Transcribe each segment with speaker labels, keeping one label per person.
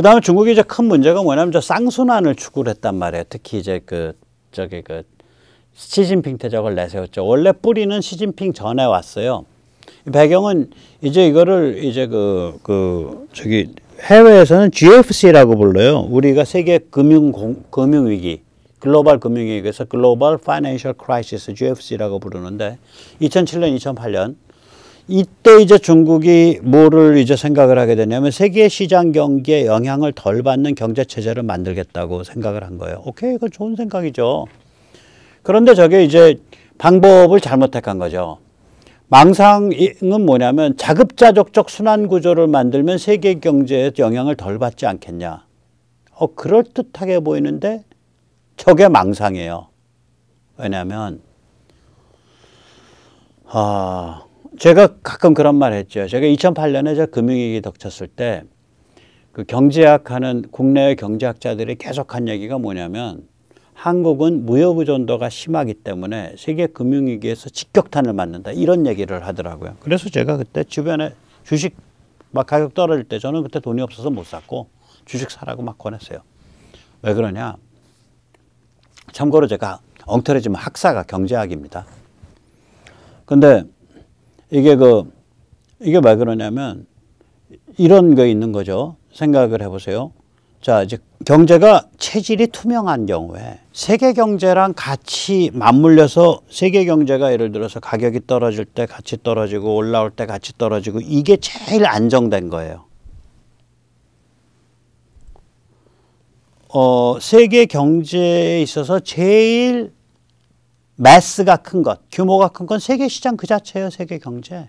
Speaker 1: 그 다음에 중국이 이제 큰 문제가 뭐냐면 저 쌍순환을 추구를 했단 말이에요. 특히 이제 그, 저기 그, 시진핑 태적을 내세웠죠. 원래 뿌리는 시진핑 전에 왔어요. 배경은 이제 이거를 이제 그, 그, 저기 해외에서는 GFC라고 불러요. 우리가 세계 금융, 공, 금융위기. 글로벌 금융위기에서 글로벌 파이낸셜 크라이시스 GFC라고 부르는데 2007년 2008년 이때 이제 중국이 뭐를 이제 생각을 하게 되냐면 세계 시장 경기에 영향을 덜 받는 경제 체제를 만들겠다고 생각을 한 거예요. 오케이, 그건 좋은 생각이죠. 그런데 저게 이제 방법을 잘못 택한 거죠. 망상은 뭐냐면 자급자족적 순환 구조를 만들면 세계 경제에 영향을 덜 받지 않겠냐. 어, 그럴듯하게 보이는데 저게 망상이에요. 왜냐면 아, 제가 가끔 그런 말 했죠. 제가 2008년에 저 금융위기 덮쳤을 때 그 경제학 하는 국내의 경제학자들이 계속 한 얘기가 뭐냐면 한국은 무역 의존도가 심하기 때문에 세계 금융위기에서 직격탄을 맞는다 이런 얘기를 하더라고요. 그래서 제가 그때 주변에 주식 막 가격 떨어질 때 저는 그때 돈이 없어서 못 샀고 주식 사라고 막 권했어요. 왜 그러냐? 참고로 제가 엉터리지만 학사가 경제학입니다. 근데 이게 그 이게 왜 그러냐면 이런 게 있는 거죠. 생각을 해보세요. 자, 이제 경제가 체질이 투명한 경우에 세계 경제랑 같이 맞물려서 세계 경제가 예를 들어서 가격이 떨어질 때 같이 떨어지고 올라올 때 같이 떨어지고 이게 제일 안정된 거예요. 어, 세계 경제에 있어서 제일 매스가 큰 것, 규모가 큰 건 세계 시장 그 자체예요, 세계 경제.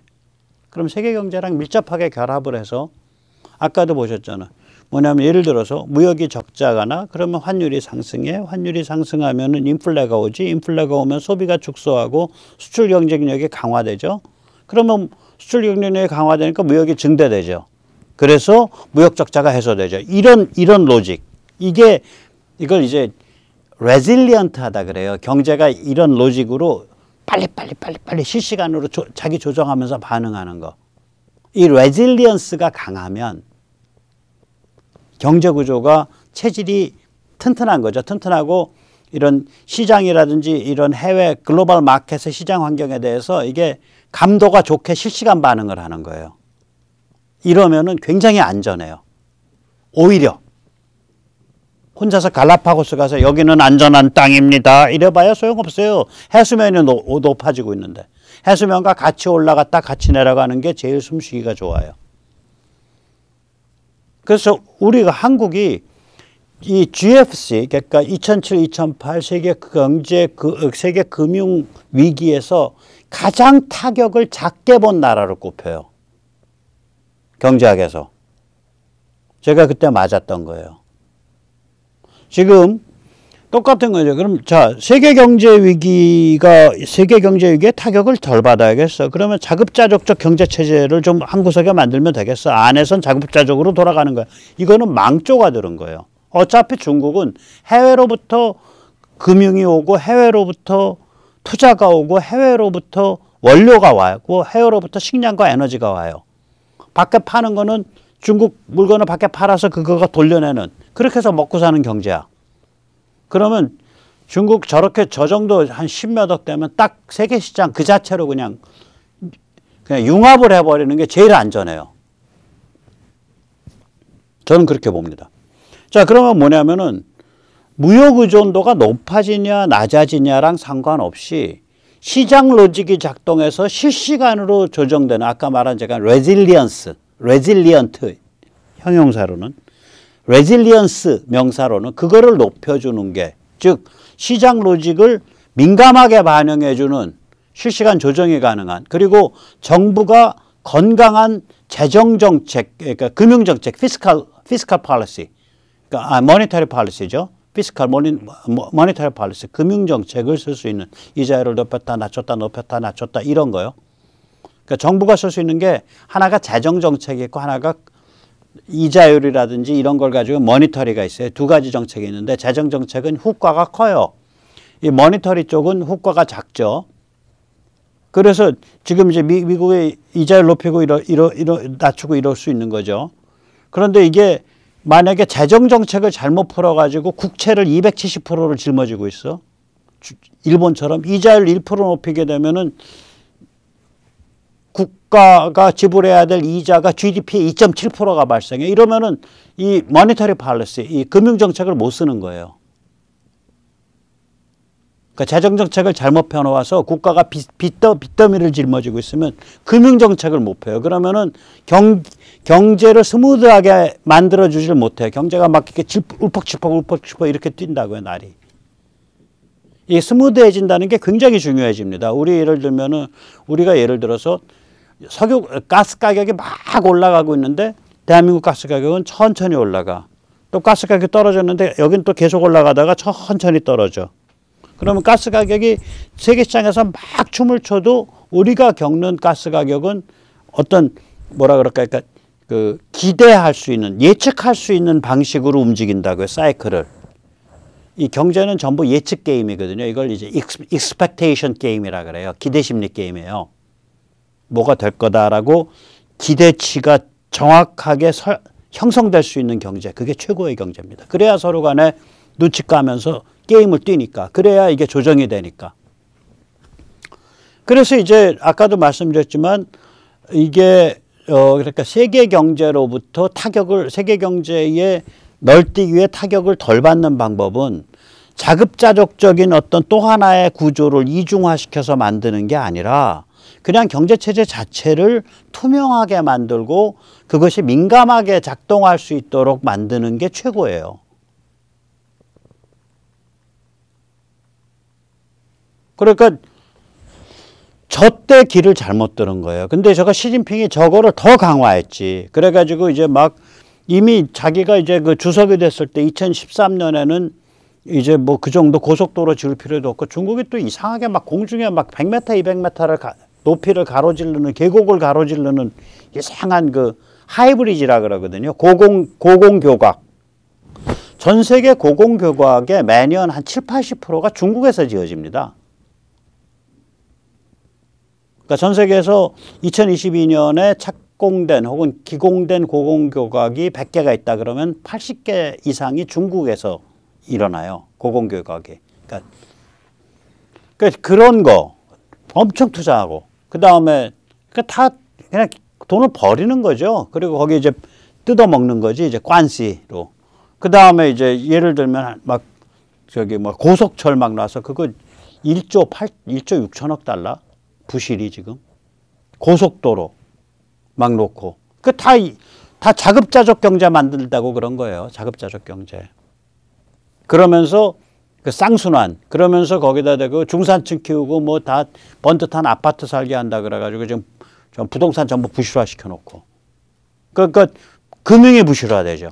Speaker 1: 그럼 세계 경제랑 밀접하게 결합을 해서 아까도 보셨잖아. 뭐냐면 예를 들어서 무역이 적자가나 그러면 환율이 상승해. 환율이 상승하면은 인플레가 오지. 인플레가 오면 소비가 축소하고 수출 경쟁력이 강화되죠. 그러면 수출 경쟁력이 강화되니까 무역이 증대되죠. 그래서 무역 적자가 해소되죠. 이런 이런 로직. 이게 이걸 이제 레질리언트하다 그래요. 경제가 이런 로직으로 빨리 빨리 빨리 빨리 실시간으로 조, 자기 조정하면서 반응하는 거. 이 레질리언스가 강하면 경제 구조가 체질이 튼튼한 거죠. 튼튼하고 이런 시장이라든지 이런 해외 글로벌 마켓의 시장 환경에 대해서 이게 감도가 좋게 실시간 반응을 하는 거예요. 이러면은 굉장히 안전해요. 오히려 혼자서 갈라파고스 가서 여기는 안전한 땅입니다. 이래봐야 소용없어요. 해수면이 높아지고 있는데. 해수면과 같이 올라갔다 같이 내려가는 게 제일 숨쉬기가 좋아요. 그래서 우리가 한국이 이 GFC 그러니까 2007-2008 세계 그 경제 그 어, 세계 금융 위기에서 가장 타격을 작게 본 나라로 꼽혀요. 경제학에서. 제가 그때 맞았던 거예요. 지금 똑같은 거죠. 그럼 자 세계 경제 위기가 세계 경제 위기에 타격을 덜 받아야겠어. 그러면 자급자족적 경제 체제를 좀 한 구석에 만들면 되겠어. 안에선 자급자족으로 돌아가는 거야. 이거는 망조가 들은 거예요. 어차피 중국은 해외로부터 금융이 오고 해외로부터 투자가 오고 해외로부터 원료가 와고 해외로부터 식량과 에너지가 와요. 밖에 파는 거는 중국 물건을 밖에 팔아서 그거가 돌려내는 그렇게 해서 먹고 사는 경제야. 그러면 중국 저렇게 저 정도 한 십몇억 되면 딱 세계 시장 그 자체로 그냥 그냥 융합을 해버리는 게 제일 안전해요. 저는 그렇게 봅니다. 자 그러면 뭐냐면은 무역 의존도가 높아지냐 낮아지냐랑 상관없이 시장 로직이 작동해서 실시간으로 조정되는 아까 말한 제가 레질리언스, 레질리언트 형용사로는 레질리언스 명사로는 그거를 높여주는 게 즉 시장 로직을 민감하게 반영해주는 실시간 조정이 가능한 그리고 정부가 건강한 재정 정책 그러니까 금융 정책 피스칼 피스칼 팔리시 그러니까 아 모니터리 팔리시죠. 피스칼 모니 모니터리 팔리시 금융 정책을 쓸 수 있는 이자율을 높였다 낮췄다 높였다 낮췄다 이런 거요. 그러니까 정부가 쓸 수 있는 게 하나가 재정 정책이 있고 하나가 이자율이라든지 이런 걸 가지고 모니터리가 있어요. 두 가지 정책이 있는데 재정 정책은 효과가 커요. 이모니터리 쪽은 효과가 작죠. 그래서 지금 이제 미, 미국의 이자율 높이고 이러, 이러, 이러, 낮추고 이럴 수 있는 거죠. 그런데 이게 만약에 재정 정책을 잘못 풀어가지고 국채를 270%를 짊어지고 있어. 일본처럼 이자율 1% 높이게 되면은 국가가 지불해야 될 이자가 GDP의 2.7%가 발생해. 이러면은 이 모니터리 팔레스, 이 금융 정책을 못 쓰는 거예요. 그러니까 재정 정책을 잘못 펴놓아서 국가가 빚, 더미를 짊어지고 있으면 금융 정책을 못 펴요. 그러면은 경 경제를 스무드하게 만들어 주질 못해요. 경제가 막 이렇게 울퍽질퍽 울퍽질퍽 이렇게 뛴다고요, 날이. 이 스무드해진다는 게 굉장히 중요해집니다. 우리 예를 들면은 우리가 예를 들어서 석유 가스 가격이 막 올라가고 있는데 대한민국 가스 가격은 천천히 올라가. 또 가스 가격이 떨어졌는데 여긴또 계속 올라가다가 천천히 떨어져. 그러면 가스 가격이 세계 시장에서 막 춤을 춰도 우리가 겪는 가스 가격은 어떤 뭐라 그럴까 그러니까 그 기대할 수 있는 예측할 수 있는 방식으로 움직인다고요 사이클을 이 경제는 전부 예측 게임이거든요 이걸 이제 익스펙테이션 게임이라 그래요 기대 심리 게임이에요 뭐가 될 거다라고 기대치가 정확하게 서, 형성될 수 있는 경제 그게 최고의 경제입니다. 그래야 서로 간에 눈치 까면서 게임을 뛰니까 그래야 이게 조정이 되니까 그래서 이제 아까도 말씀드렸지만 이게 어 그러니까 세계 경제로부터 타격을 세계 경제에 널뛰기 위해 타격을 덜 받는 방법은 자급자족적인 어떤 또 하나의 구조를 이중화시켜서 만드는 게 아니라 그냥 경제체제 자체를 투명하게 만들고 그것이 민감하게 작동할 수 있도록 만드는 게 최고예요. 그러니까 저 때 길을 잘못 들은 거예요. 근데 제가 시진핑이 저거를 더 강화했지. 그래가지고 이제 막 이미 자기가 이제 그 주석이 됐을 때 2013년에는 이제 뭐 그 정도 고속도로 지을 필요도 없고 중국이 또 이상하게 막 공중에 막 100m, 200m를 가, 높이를 가로지르는 계곡을 가로지르는 이상한 그 하이브리지라 그러거든요. 고공 고공 교각. 전 세계 고공 교각의 매년 한 7, 80%가 중국에서 지어집니다. 그러니까 전 세계에서 2022년에 착공된 혹은 기공된 고공 교각이 100개가 있다 그러면 80개 이상이 중국에서 일어나요. 고공 교각이. 그러니까, 그러니까 그런 거 엄청 투자하고 그 다음에 그다 그러니까 그냥 돈을 버리는 거죠. 그리고 거기 이제 뜯어먹는 거지 이제 관시로. 그 다음에 이제 예를 들면 막 저기 뭐 고속철 막 나서 그거 1조 8 1조 6천억 달러 부실이 지금 고속도로 막 놓고 그다다 다 자급자족 경제 만들다고 그런 거예요. 자급자족 경제. 그러면서 그 쌍순환 그러면서 거기다 대고 중산층 키우고 뭐 다 번듯한 아파트 살게 한다 그래가지고 지금 전 부동산 전부 부실화 시켜놓고 그러니까 그 금융이 부실화 되죠.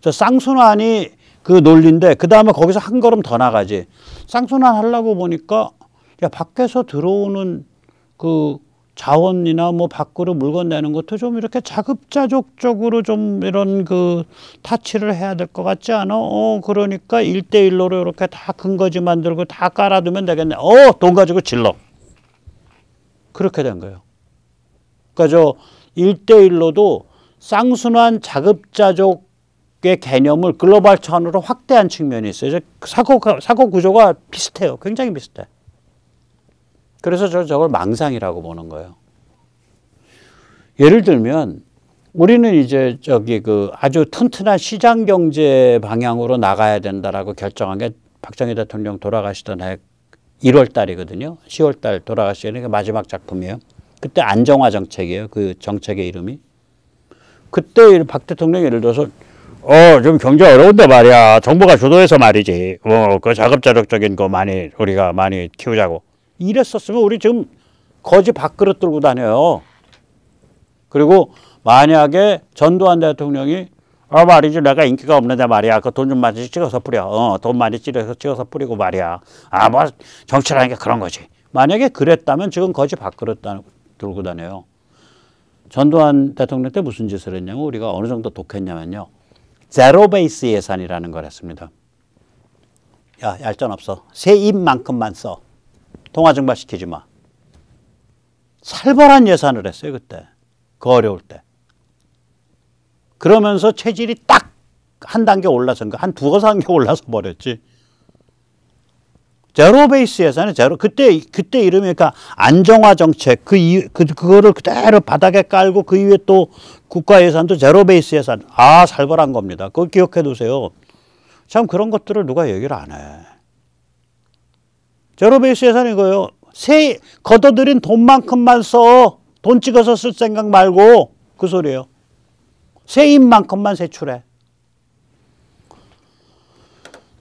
Speaker 1: 저 쌍순환이 그 논리인데 그 다음에 거기서 한 걸음 더 나가지 쌍순환 하려고 보니까 야 밖에서 들어오는 그 자원이나 뭐 밖으로 물건 내는 것도 좀 이렇게 자급자족적으로 좀 이런 그 타치를 해야 될 것 같지 않아? 어, 그러니까 일대일로로 이렇게 다 근거지 만들고 다 깔아두면 되겠네. 어, 돈 가지고 질러. 그렇게 된 거예요. 그러니까 저 일대일로도 쌍순환 자급자족의 개념을 글로벌 차원으로 확대한 측면이 있어요. 사고, 사고 구조가 비슷해요. 굉장히 비슷해. 그래서 저 저걸 망상이라고 보는 거예요. 예를 들면 우리는 이제 저기 그 아주 튼튼한 시장 경제 방향으로 나가야 된다라고 결정한 게 박정희 대통령 돌아가시던 해 1월 달이거든요. 10월 달 돌아가시는 게 마지막 작품이에요. 그때 안정화 정책이에요. 그 정책의 이름이. 그때 박 대통령 예를 들어서 어, 좀 경제 어려운데 말이야. 정부가 주도해서 말이지. 뭐, 그 자급자족적인 거 많이, 우리가 많이 키우자고. 이랬었으면 우리 지금 거지 밥그릇 들고 다녀요. 그리고 만약에 전두환 대통령이 아 말이지 내가 인기가 없는데 말이야 그 돈 좀 많이 찍어서 뿌려 어돈 많이 찍어서 찍어서 뿌리고 말이야 아뭐 정치라는 게 그런 거지 만약에 그랬다면 지금 거지 밥그릇 들고 다녀요 전두환 대통령 때 무슨 짓을 했냐면 우리가 어느 정도 독했냐면요 제로 베이스 예산이라는 걸 했습니다 야 얄전 없어 세입만큼만 써 통화 증발시키지 마. 살벌한 예산을 했어요, 그때. 그 어려울 때. 그러면서 체질이 딱 한 단계 올라선 거, 한 두어 단계 올라서 버렸지. 제로 베이스 예산에 제로 그때 그때 이름이니까 그러니까 안정화 정책 그, 이, 그 그거를 그대로 바닥에 깔고 그 이후에 또 국가 예산도 제로 베이스 예산 아 살벌한 겁니다. 그걸 기억해 두세요. 참 그런 것들을 누가 얘기를 안 해. 제로베이스 예산이 고예요세 걷어들인 돈만큼만 써. 돈 찍어서 쓸 생각 말고 그 소리예요. 세입만큼만 세출해.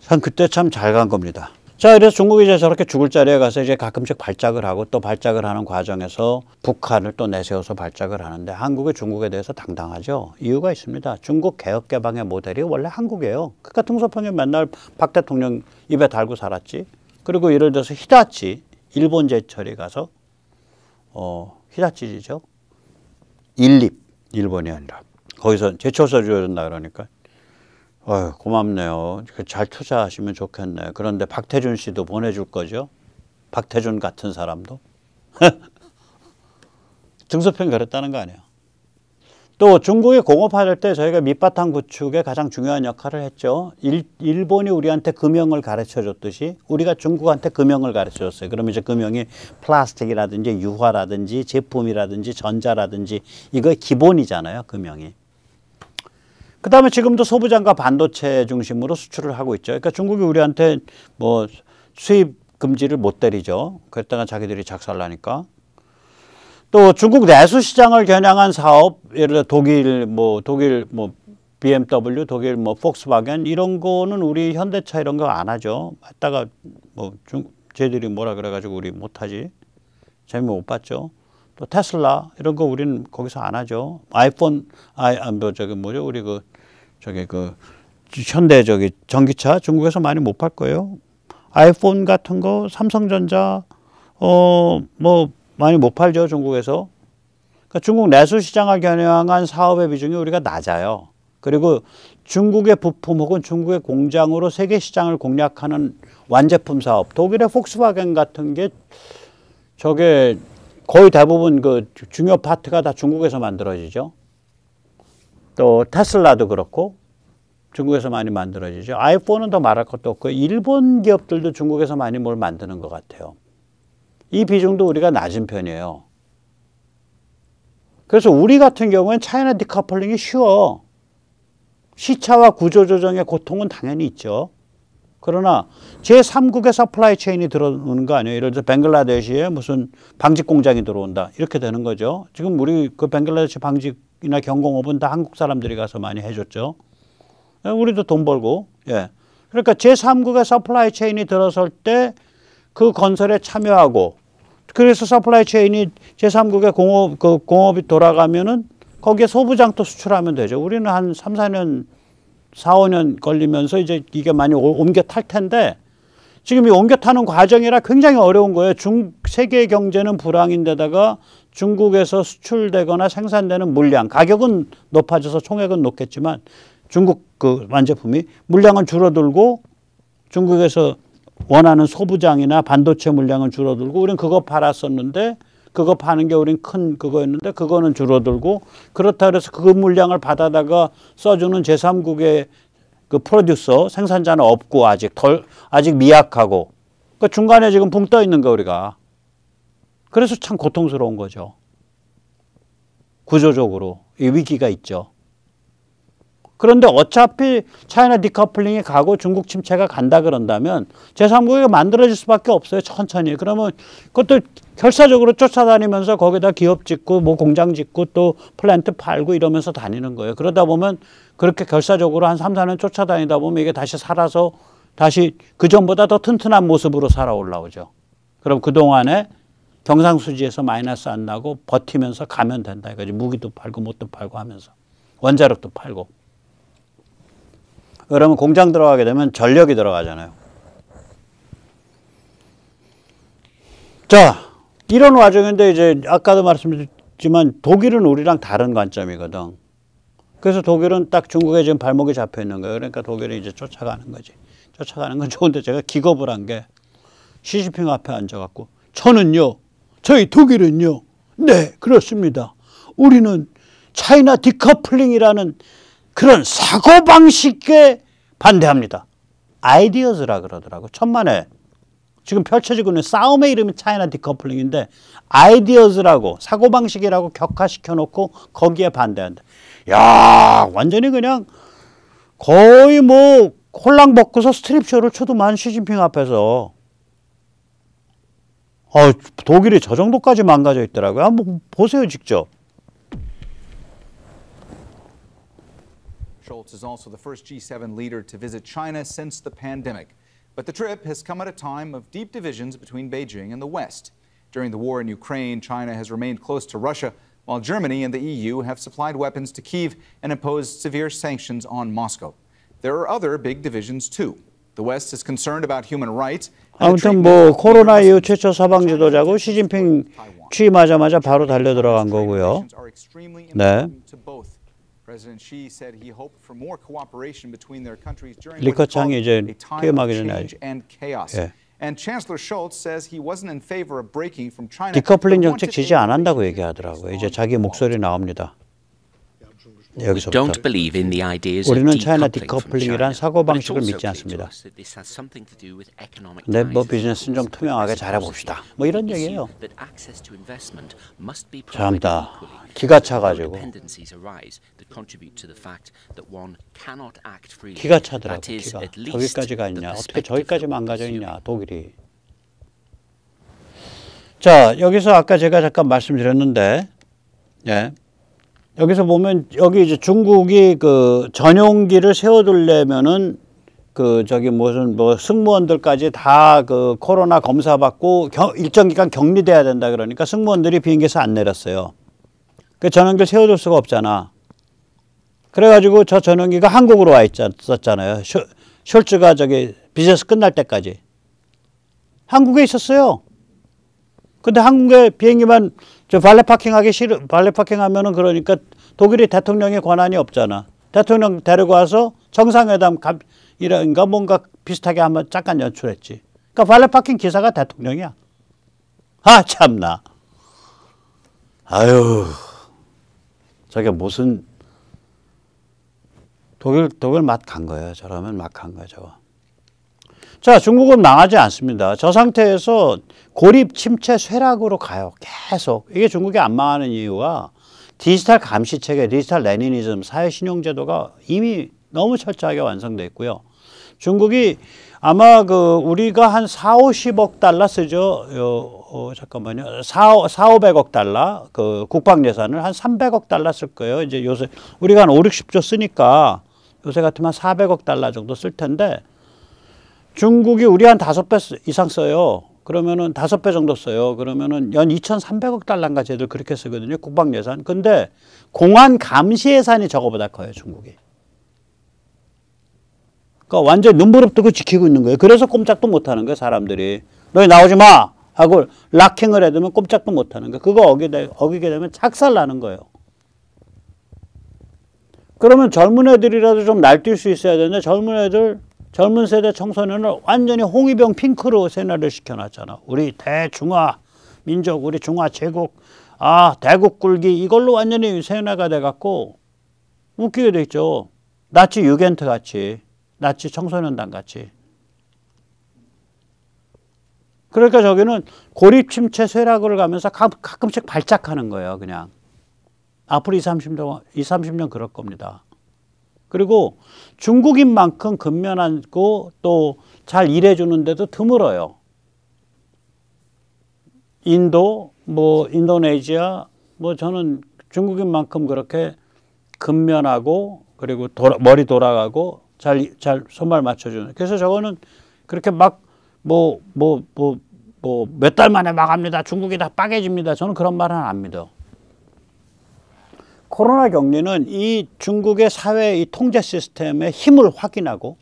Speaker 1: 참 그때 참 잘 간 겁니다. 자 그래서 중국이 이제 저렇게 죽을 자리에 가서 이제 가끔씩 발작을 하고 또 발작을 하는 과정에서 북한을 또 내세워서 발작을 하는데 한국이 중국에 대해서 당당하죠. 이유가 있습니다. 중국 개혁개방의 모델이 원래 한국이에요. 그러니까 통소평이 맨날 박 대통령 입에 달고 살았지. 그리고 예를 들어서 히다치, 일본 제철에 가서 어, 히다치죠. 일립, 일본이 아니라. 거기서 제철서 줘준다 그러니까 어휴, 고맙네요. 잘 투자하시면 좋겠네. 그런데 박태준 씨도 보내줄 거죠? 박태준 같은 사람도? 등소평 그랬다는 거 아니에요? 또 중국이 공업화될 때 저희가 밑바탕 구축에 가장 중요한 역할을 했죠. 일, 일 본이 우리한테 금형을 가르쳐 줬듯이 우리가 중국한테 금형을 가르쳐 줬어요. 그러면 이제 금형이 플라스틱이라든지 유화라든지 제품이라든지 전자라든지 이거 기본이잖아요. 금형이. 그 다음에 지금도 소부장과 반도체 중심으로 수출을 하고 있죠. 그러니까 중국이 우리한테 뭐 수입 금지를 못 때리죠. 그랬다가 자기들이 작살나니까. 또 중국 내수 시장을 겨냥한 사업 예를 들어 독일 뭐 독일 뭐 BMW, 독일 뭐 폭스바겐 이런 거는 우리 현대차 이런 거 안 하죠. 했다가 뭐 중, 쟤들이 뭐라 그래가지고 우리 못하지. 재미 못 봤죠. 또 테슬라 이런 거 우리는 거기서 안 하죠. 아이폰 아이 안뭐 아, 저기 뭐죠 우리 그 저기 그 현대 저기 전기차 중국에서 많이 못 팔 거예요. 아이폰 같은 거 삼성전자 어뭐 많이 못 팔죠 중국에서. 그러니까 중국 내수 시장을 겨냥한 사업의 비중이 우리가 낮아요. 그리고 중국의 부품 혹은 중국의 공장으로 세계 시장을 공략하는 완제품 사업, 독일의 폭스바겐 같은 게 저게 거의 대부분 그 중요 파트가 다 중국에서 만들어지죠. 또 테슬라도 그렇고 중국에서 많이 만들어지죠. 아이폰은 더 말할 것도 없고 일본 기업들도 중국에서 많이 뭘 만드는 것 같아요. 이 비중도 우리가 낮은 편이에요. 그래서 우리 같은 경우엔 차이나 디카플링이 쉬워. 시차와 구조조정의 고통은 당연히 있죠. 그러나 제3국의 서플라이 체인이 들어오는 거 아니에요. 예를 들어 벵글라데시에 무슨 방직 공장이 들어온다. 이렇게 되는 거죠. 지금 우리 그 벵글라데시 방직이나 경공업은 다 한국 사람들이 가서 많이 해줬죠. 예, 우리도 돈 벌고. 예. 그러니까 제3국의 서플라이 체인이 들어설 때그 건설에 참여하고 그래서 서플라이 체인이 제3국의 공업, 그 공업이 돌아가면은 거기에 소부장도 수출하면 되죠. 우리는 한 3, 4년, 4, 5년 걸리면서 이제 이게 많이 옮겨 탈 텐데 지금 이 옮겨 타는 과정이라 굉장히 어려운 거예요. 중, 세계 경제는 불황인데다가 중국에서 수출되거나 생산되는 물량, 가격은 높아져서 총액은 높겠지만 중국 그 완제품이 물량은 줄어들고 중국에서 원하는 소부장이나 반도체 물량은 줄어들고 우린 그거 팔았었는데 그거 파는 게 우린 큰 그거였는데 그거는 줄어들고 그렇다 그래서 그 물량을 받아다가 써주는 제3국의 그 프로듀서 생산자는 없고 아직 덜 아직 미약하고 그 중간에 지금 붕 떠 있는 거 우리가 그래서 참 고통스러운 거죠 구조적으로 이 위기가 있죠. 그런데 어차피 차이나 디커플링이 가고 중국 침체가 간다 그런다면 제3국이 만들어질 수밖에 없어요. 천천히. 그러면 그것도 결사적으로 쫓아다니면서 거기다 기업 짓고 뭐 공장 짓고 또 플랜트 팔고 이러면서 다니는 거예요. 그러다 보면 그렇게 결사적으로 한 3, 4년 쫓아다니다 보면 이게 다시 살아서 다시 그전보다 더 튼튼한 모습으로 살아 올라오죠. 그럼 그동안에 경상수지에서 마이너스 안 나고 버티면서 가면 된다 이거지. 무기도 팔고 못도 팔고 하면서. 원자력도 팔고. 그러면 공장 들어가게 되면 전력이 들어가잖아요. 자, 이런 와중인데 이제 아까도 말씀드렸지만 독일은 우리랑 다른 관점이거든. 그래서 독일은 딱 중국에 지금 발목이 잡혀 있는 거예요. 그러니까 독일이 이제 쫓아가는 거지. 쫓아가는 건 좋은데 제가 기겁을 한 게 시시핑 앞에 앉아갖고 저는요, 저희 독일은요, 네, 그렇습니다. 우리는 차이나 디커플링이라는 그런 사고방식에 반대합니다. 아이디어즈라 그러더라고. 천만에 지금 펼쳐지고 있는 싸움의 이름이 차이나 디커플링인데 아이디어즈라고 사고방식이라고 격화시켜 놓고 거기에 반대한다. 야 완전히 그냥 거의 뭐 홀랑 벗고서 스트립쇼를 쳐도만 시진핑 앞에서 어, 독일이 저 정도까지 망가져 있더라고요. 한번 보세요 직접. Schultz is also the first G7 leader to visit China since the pandemic. But the trip has come at a time of deep divisions between Beijing and the West. During the war in Ukraine, China has remained close to Russia, while Germany and the EU have supplied weapons to Kiev and imposed severe sanctions on Moscow. There are other big divisions too. The West is concerned about human rights. 아무튼 뭐 코로나 이후 최초 사방 지도자고 시진핑 취임하자마자 바로 달려 들어간 거고요. 네. 리커 창이 이제 퇴임하기 전에 예. 디커플링 정책 지지 안 한다고 얘기하더라고요. 이제 자기 목소리 나옵니다. 여기서부터 우리는 차이나 디커플링이란 사고방식을 믿지 않습니다. 근데 뭐 비즈니스는 좀 투명하게 잘해봅시다. 뭐 이런 얘기예요. 참다. 기가 차가지고. 기가 차더라고 기가. 저기까지가 있냐. 어떻게 저기까지 망가져 있냐. 독일이. 자 여기서 아까 제가 잠깐 말씀드렸는데 예. 여기서 보면 여기 이제 중국이 그 전용기를 세워둘려면은 그 저기 무슨 뭐 승무원들까지 다 그 코로나 검사 받고 겨, 일정 기간 격리돼야 된다 그러니까 승무원들이 비행기에서 안 내렸어요. 그 전용기를 세워둘 수가 없잖아. 그래가지고 저 전용기가 한국으로 와 있었잖아요. 숄츠가 저기 비즈니스 끝날 때까지 한국에 있었어요. 근데 한국에 비행기만 저 발레 파킹하기 싫어 발레 파킹하면은 그러니까 독일이 대통령의 권한이 없잖아. 대통령 데리고 와서 정상회담 갑, 이런가 뭔가 비슷하게 한번 잠깐 연출했지. 그러니까 발레파킹 기사가 대통령이야. 아 참나. 아유 저게 무슨 독일 독일 맛 간 거예요. 저러면막 간거죠자 중국은 망하지 않습니다. 저 상태에서 고립 침체 쇠락으로 가요. 계속 이게 중국이 안 망하는 이유가 디지털 감시 체계, 디지털 레니니즘, 사회 신용 제도가 이미 너무 철저하게 완성돼 있고요. 중국이 아마 그 우리가 한 4, 50억 달러 쓰죠. 요, 어, 잠깐만요. 4, 4, 500억 달러 그 국방 예산을 한 300억 달러 쓸 거예요. 이제 요새 우리가 한 5, 60조 쓰니까 요새 같으면 한 400억 달러 정도 쓸 텐데 중국이 우리 한 다섯 배 이상 써요. 그러면은 다섯 배 정도 써요. 그러면은 연 2,300억 달러인가 쟤들 그렇게 쓰거든요. 국방 예산. 근데 공안 감시 예산이 저거보다 커요, 중국이. 그러니까 완전히 눈부릅뜨고 지키고 있는 거예요. 그래서 꼼짝도 못 하는 거예요, 사람들이. 너희 나오지 마! 하고 락킹을 해두면 꼼짝도 못 하는 거예요. 그거 어기되, 어기게 되면 착살 나는 거예요. 그러면 젊은 애들이라도 좀 날뛸 수 있어야 되는데 젊은 애들 젊은 세대 청소년을 완전히 홍위병 핑크로 세뇌를 시켜놨잖아. 우리 대중화 민족, 우리 중화 제국, 아 대국 굴기 이걸로 완전히 세뇌가 돼갖고 웃기게 돼 있죠. 나치 유겐트 같이, 나치 청소년단 같이. 그러니까 저기는 고립침체 쇠락을 가면서 가끔씩 발작하는 거예요, 그냥. 앞으로 20, 30년, 20, 30년 그럴 겁니다. 그리고 중국인 만큼 근면하고 또 잘 일해주는데도 드물어요. 인도, 뭐 인도네시아, 뭐 저는 중국인만큼 그렇게 근면하고 그리고 돌아, 머리 돌아가고 잘 잘 손발 맞춰주는. 그래서 저거는 그렇게 막 뭐 뭐 뭐 뭐몇 뭐, 뭐 달 만에 망합니다. 중국이 다 빠개집니다. 저는 그런 말은 안 믿어. 코로나 격리는 이 중국의 사회 이 통제 시스템의 힘을 확인하고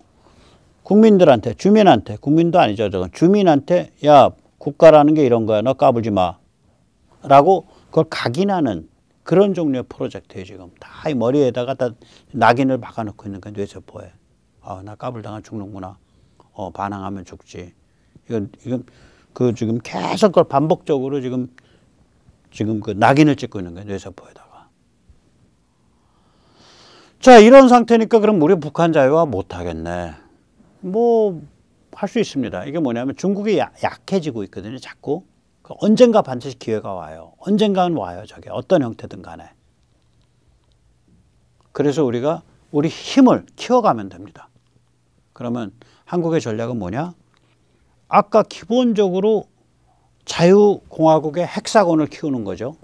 Speaker 1: 국민들한테 주민한테 국민도 아니죠 저건 주민한테 야 국가라는 게 이런 거야 너 까불지 마라고 그걸 각인하는 그런 종류의 프로젝트에 지금 다 이 머리에다가 다 낙인을 박아놓고 있는 거야 뇌세포에 아 나 까불당한 죽는구나 어 반항하면 죽지 이건 이건 그 지금 계속 그걸 반복적으로 지금 지금 그 낙인을 찍고 있는 거야 뇌세포에다 자 이런 상태니까 그럼 우리 북한 자유화 못하겠네. 뭐 할 수 있습니다. 이게 뭐냐면 중국이 약해지고 있거든요. 자꾸 그 언젠가 반드시 기회가 와요. 언젠가는 와요. 저게 어떤 형태든 간에. 그래서 우리가 우리 힘을 키워가면 됩니다. 그러면 한국의 전략은 뭐냐? 아까 기본적으로 자유공화국의 핵사건을 키우는 거죠.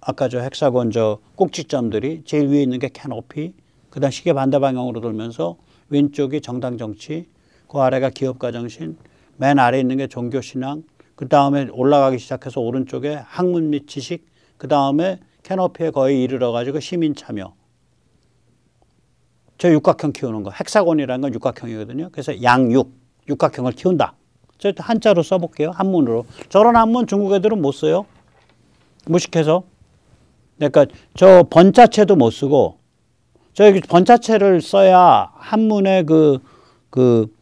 Speaker 1: 아까 저 핵사건 저 꼭지점들이 제일 위에 있는 게 캐노피, 그 다음 시계 반대 방향으로 돌면서 왼쪽이 정당 정치, 그 아래가 기업가 정신, 맨 아래 있는 게 종교 신앙, 그 다음에 올라가기 시작해서 오른쪽에 학문 및 지식, 그 다음에 캐노피에 거의 이르러 가지고 시민 참여. 저 육각형 키우는 거, 헥사곤이라는 건 육각형이거든요. 그래서 양육, 육각형을 키운다. 저 한자로 써볼게요. 한문으로. 저런 한문 중국 애들은 못 써요. 무식해서. 그러니까 저 번자체도 못 쓰고 저기 번자체를 써야 한문의 그, 그,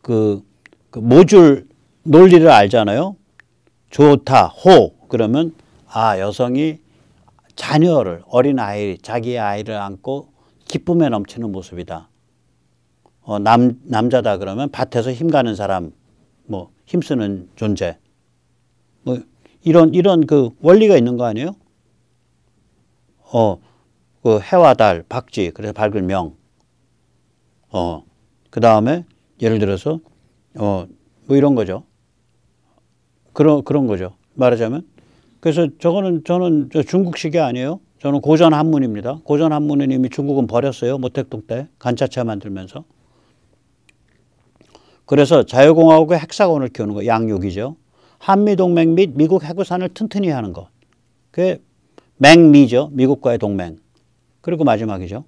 Speaker 1: 그, 그 모줄 논리를 알잖아요. 좋다, 호. 그러면, 아, 여성이 자녀를, 어린 아이, 자기 아이를 안고 기쁨에 넘치는 모습이다. 어, 남, 남자다 그러면 밭에서 힘 가는 사람, 뭐, 힘쓰는 존재. 뭐, 이런, 이런 그 원리가 있는 거 아니에요? 어, 그 해와 달, 박쥐, 그래서 밝은 명. 어, 그 다음에 예를 들어서, 어, 뭐 이런 거죠. 그런, 그런 거죠. 말하자면. 그래서 저거는 저는 중국식이 아니에요. 저는 고전 한문입니다. 고전 한문은 이미 중국은 버렸어요. 모택동 때. 간차차 만들면서. 그래서 자유공화국의 핵사건을 키우는 거, 양육이죠. 한미동맹 및 미국 해구산을 튼튼히 하는 것. 그게 맹미죠. 미국과의 동맹. 그리고 마지막이죠.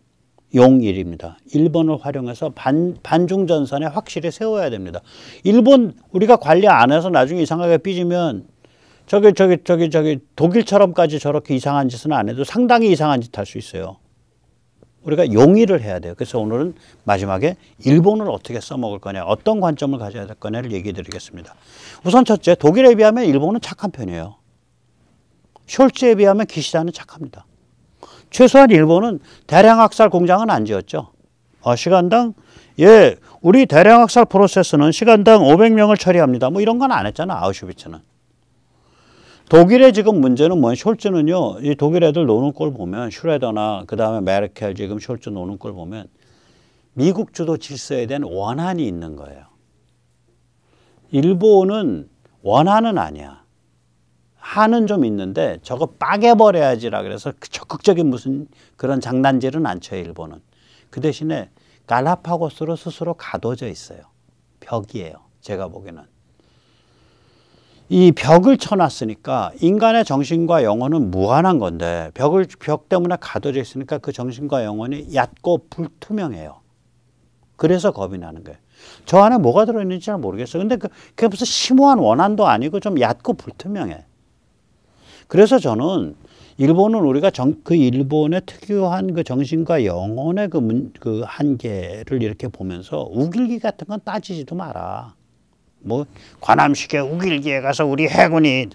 Speaker 1: 용일입니다. 일본을 활용해서 반, 반중 전선에 확실히 세워야 됩니다. 일본 우리가 관리 안 해서 나중에 이상하게 삐지면 저기 저기 저기 저기 독일처럼까지 저렇게 이상한 짓은 안 해도 상당히 이상한 짓 할 수 있어요. 우리가 용의를 해야 돼요. 그래서 오늘은 마지막에 일본을 어떻게 써먹을 거냐, 어떤 관점을 가져야 될 거냐를 얘기해 드리겠습니다. 우선 첫째, 독일에 비하면 일본은 착한 편이에요. 숄츠에 비하면 기시다는 착합니다. 최소한 일본은 대량 학살 공장은 안 지었죠. 어, 시간당 예, 우리 대량 학살 프로세스는 시간당 500명을 처리합니다. 뭐 이런 건 안 했잖아. 아우슈비츠는. 독일의 지금 문제는 뭐 숄츠는요. 이 독일 애들 노는 꼴 보면 슈레더나 그다음에 메르켈 지금 숄츠 노는 꼴 보면 미국 주도 질서에 대한 원한이 있는 거예요. 일본은 원한은 아니야. 한은 좀 있는데 저거 빠개버려야지라 그래서 그 적극적인 무슨 그런 장난질은 안 쳐요 일본은. 그 대신에 갈라파고스로 스스로 가둬져 있어요. 벽이에요. 제가 보기에는. 이 벽을 쳐놨으니까 인간의 정신과 영혼은 무한한 건데 벽을 벽 때문에 가둬져 있으니까 그 정신과 영혼이 얕고 불투명해요. 그래서 겁이 나는 거예요. 저 안에 뭐가 들어있는지 잘 모르겠어요. 근데 그, 그게 무슨 심오한 원한도 아니고 좀 얕고 불투명해. 그래서 저는 일본은 우리가 정, 그 일본의 특유한 그 정신과 영혼의 그, 문, 그 한계를 이렇게 보면서 우길기 같은 건 따지지도 마라. 뭐 관함식에 우길기에 가서 우리 해군이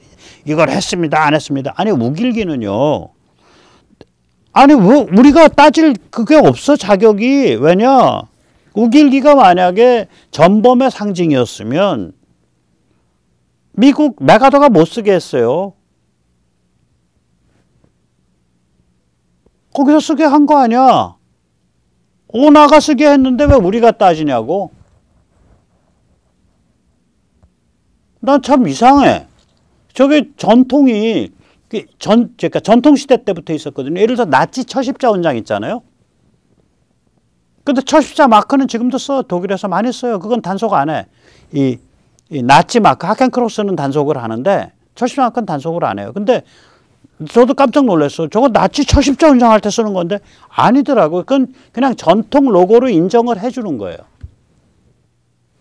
Speaker 1: 이걸 했습니다 안 했습니다 아니 우길기는요 아니 뭐 우리가 따질 그게 없어 자격이 왜냐 우길기가 만약에 전범의 상징이었으면 미국 메가더가 못 쓰게 했어요 거기서 쓰게 한 거 아니야. 오나가 쓰게 했는데 왜 우리가 따지냐고. 난 참 이상해. 저게 전통이 그 전 그러니까 전통 시대 때부터 있었거든요. 예를 들어 나치 처십자 원장 있잖아요. 근데 처십자 마크는 지금도 써 독일에서 많이 써요. 그건 단속 안 해. 이, 이 나치 마크 하켄크로스는 단속을 하는데 처십자 마크는 단속을 안 해요. 근데 저도 깜짝 놀랐어. 저거 나치 초십자 운동할 때 쓰는 건데 아니더라고. 그건 그냥 전통 로고로 인정을 해주는 거예요.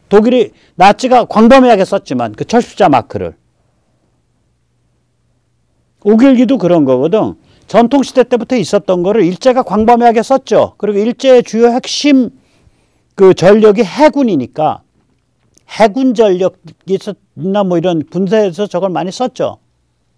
Speaker 1: 독일이 나치가 광범위하게 썼지만 그 초십자 마크를 오길기도 그런 거거든. 전통 시대 때부터 있었던 거를 일제가 광범위하게 썼죠. 그리고 일제의 주요 핵심 그 전력이 해군이니까 해군 전력이 있었나 뭐 이런 군사에서 저걸 많이 썼죠.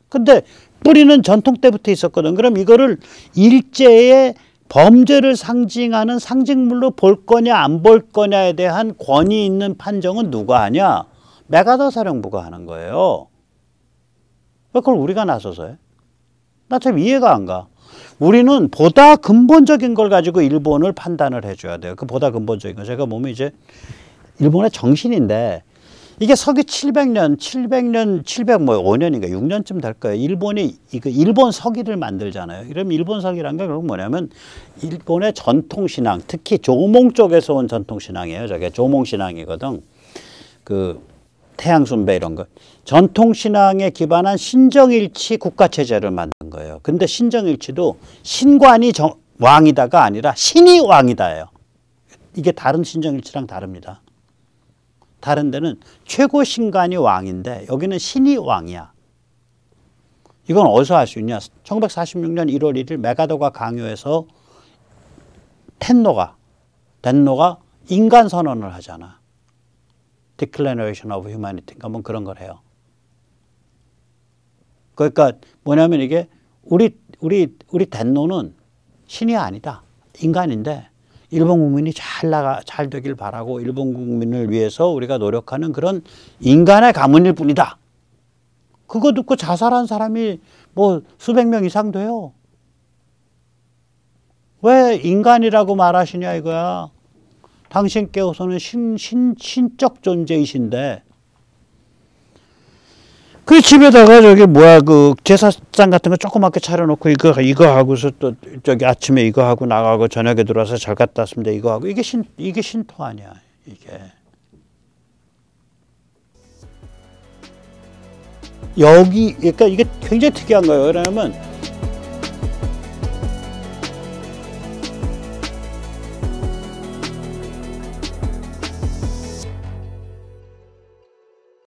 Speaker 1: 근데 뿌리는 전통 때부터 있었거든. 그럼 이거를 일제의 범죄를 상징하는 상징물로 볼 거냐 안 볼 거냐에 대한 권위 있는 판정은 누가 하냐? 메가더 사령부가 하는 거예요. 왜 그걸 우리가 나서서 해? 나 참 이해가 안 가. 우리는 보다 근본적인 걸 가지고 일본을 판단을 해줘야 돼요. 그 보다 근본적인 거. 제가 몸이 이제 일본의 정신인데 이게 서기 700년, 700년, 705년인가 6년쯤 될 거예요. 일본이 이거 일본 서기를 만들잖아요. 그럼 일본 서기란 게 결국 뭐냐면 일본의 전통 신앙, 특히 조몽 쪽에서 온 전통 신앙이에요. 저게 조몽 신앙이거든. 그 태양 숭배 이런 거. 전통 신앙에 기반한 신정일치 국가 체제를 만든 거예요. 근데 신정일치도 신관이 정, 왕이다가 아니라 신이 왕이다예요. 이게 다른 신정일치랑 다릅니다. 다른 데는 최고 신간이 왕인데 여기는 신이 왕이야. 이건 어디서 알 수 있냐? 1946년 1월 1일 메가더가 강요해서 텐노가 덴노가 인간 선언을 하잖아. Declaration of Humanity인가 뭐 그러니까 그런 걸 해요. 그러니까 뭐냐면 이게 우리 우리 우리 덴노는 신이 아니다. 인간인데 일본 국민이 잘 나가 잘 되길 바라고 일본 국민을 위해서 우리가 노력하는 그런 인간의 가문일 뿐이다. 그거 듣고 자살한 사람이 뭐 수백 명 이상 돼요. 왜 인간이라고 말하시냐 이거야. 당신께서는 신, 신, 신적 존재이신데 그 집에다가 저기 뭐야 그제사장 같은 거 조그맣게 차려놓고 이거 이거 하고서 또 저기 아침에 이거 하고 나가고 저녁에 들어와서 잘 갔다 왔습니다 이거 하고 이게 신 이게 신토 아니야 이게 여기 그러니까 이게 굉장히 특이한 거예요 왜냐면